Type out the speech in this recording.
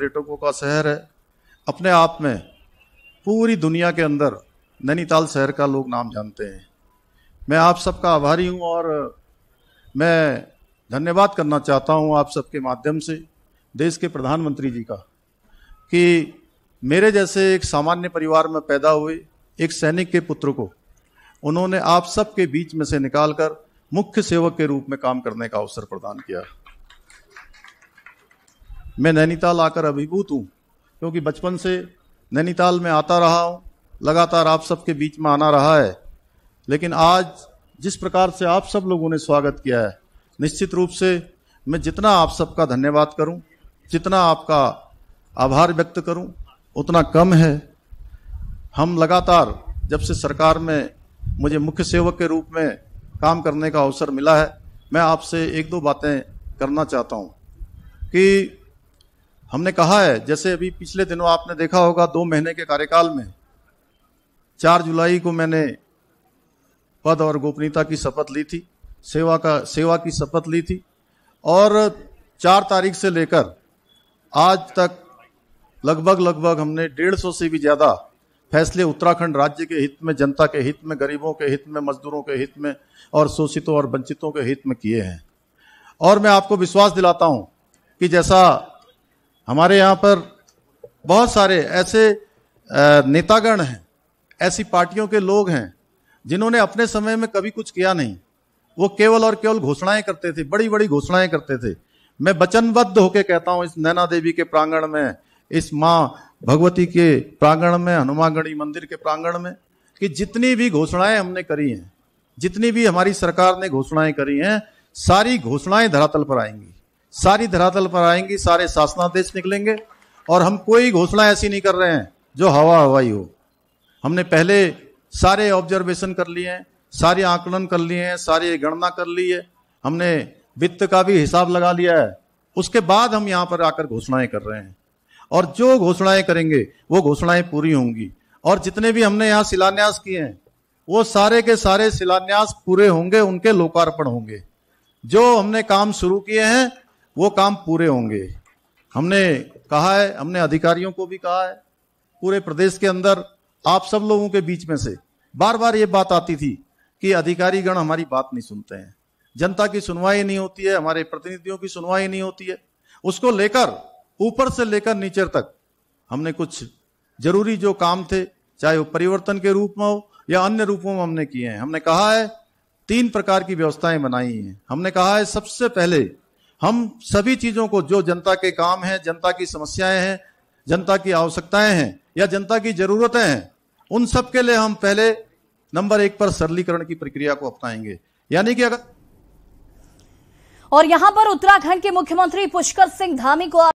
पर्यटकों का शहर है अपने आप में पूरी दुनिया के अंदर नैनीताल शहर का लोग नाम जानते हैं मैं आप सबका आभारी हूं और मैं धन्यवाद करना चाहता हूं आप सबके माध्यम से देश के प्रधानमंत्री जी का कि मेरे जैसे एक सामान्य परिवार में पैदा हुए एक सैनिक के पुत्र को उन्होंने आप सबके बीच में से निकालकर मुख्य सेवक के रूप में काम करने का अवसर प्रदान किया मैं नैनीताल आकर अभिभूत हूँ क्योंकि बचपन से नैनीताल में आता रहा हूँ लगातार आप सबके बीच में आना रहा है लेकिन आज जिस प्रकार से आप सब लोगों ने स्वागत किया है निश्चित रूप से मैं जितना आप सबका धन्यवाद करूं, जितना आपका आभार व्यक्त करूं, उतना कम है हम लगातार जब से सरकार में मुझे मुख्य सेवक के रूप में काम करने का अवसर मिला है मैं आपसे एक दो बातें करना चाहता हूं कि हमने कहा है जैसे अभी पिछले दिनों आपने देखा होगा दो महीने के कार्यकाल में चार जुलाई को मैंने पद और गोपनीयता की शपथ ली थी सेवा का सेवा की शपथ ली थी और चार तारीख से लेकर आज तक लगभग लगभग हमने डेढ़ सौ से भी ज़्यादा फैसले उत्तराखंड राज्य के हित में जनता के हित में गरीबों के हित में मजदूरों के हित में और शोषितों और वंचितों के हित में किए हैं और मैं आपको विश्वास दिलाता हूं कि जैसा हमारे यहाँ पर बहुत सारे ऐसे नेतागण हैं ऐसी पार्टियों के लोग हैं जिन्होंने अपने समय में कभी कुछ किया नहीं वो केवल और केवल घोषणाएं करते थे बड़ी बड़ी घोषणाएं करते थे मैं वचनबद्ध होकर कहता हूँ इस नैना देवी के प्रांगण में इस माँ भगवती के प्रांगण में हनुमागढ़ी मंदिर के प्रांगण में कि जितनी भी घोषणाएं हमने करी हैं जितनी भी हमारी सरकार ने घोषणाएं करी हैं सारी घोषणाएं धरातल पर आएंगी सारी धरातल पर आएंगी सारे शासनादेश निकलेंगे और हम कोई घोषणा ऐसी नहीं कर रहे हैं जो हवा हवाई हो हमने पहले सारे ऑब्जर्वेशन कर लिए हैं सारे आकलन कर लिए हैं सारी गणना कर ली है हमने वित्त का भी हिसाब लगा लिया है उसके बाद हम यहाँ पर आकर घोषणाएं कर रहे हैं और जो घोषणाएं करेंगे वो घोषणाएं पूरी होंगी और जितने भी हमने यहाँ शिलान्यास किए हैं वो सारे के सारे शिलान्यास पूरे होंगे उनके लोकार्पण होंगे जो हमने काम शुरू किए हैं वो काम पूरे होंगे हमने कहा है हमने अधिकारियों को भी कहा है पूरे प्रदेश के अंदर आप सब लोगों के बीच में से बार बार ये बात आती थी कि अधिकारी गण हमारी बात नहीं सुनते हैं जनता की सुनवाई नहीं होती है हमारे प्रतिनिधियों की सुनवाई नहीं होती है उसको लेकर ऊपर से लेकर नीचे तक हमने कुछ जरूरी जो काम थे चाहे वो परिवर्तन के रूप में हो या अन्य रूपों में हमने किए हैं हमने कहा है तीन प्रकार की व्यवस्थाएं बनाई हैं हमने कहा है सबसे पहले हम सभी चीजों को जो जनता के काम है जनता की समस्याएं हैं जनता की आवश्यकताएं हैं या जनता की जरूरतें हैं उन सब के लिए हम पहले नंबर एक पर सरलीकरण की प्रक्रिया को अपनाएंगे यानी कि अगर और यहां पर उत्तराखंड के मुख्यमंत्री पुष्कर सिंह धामी को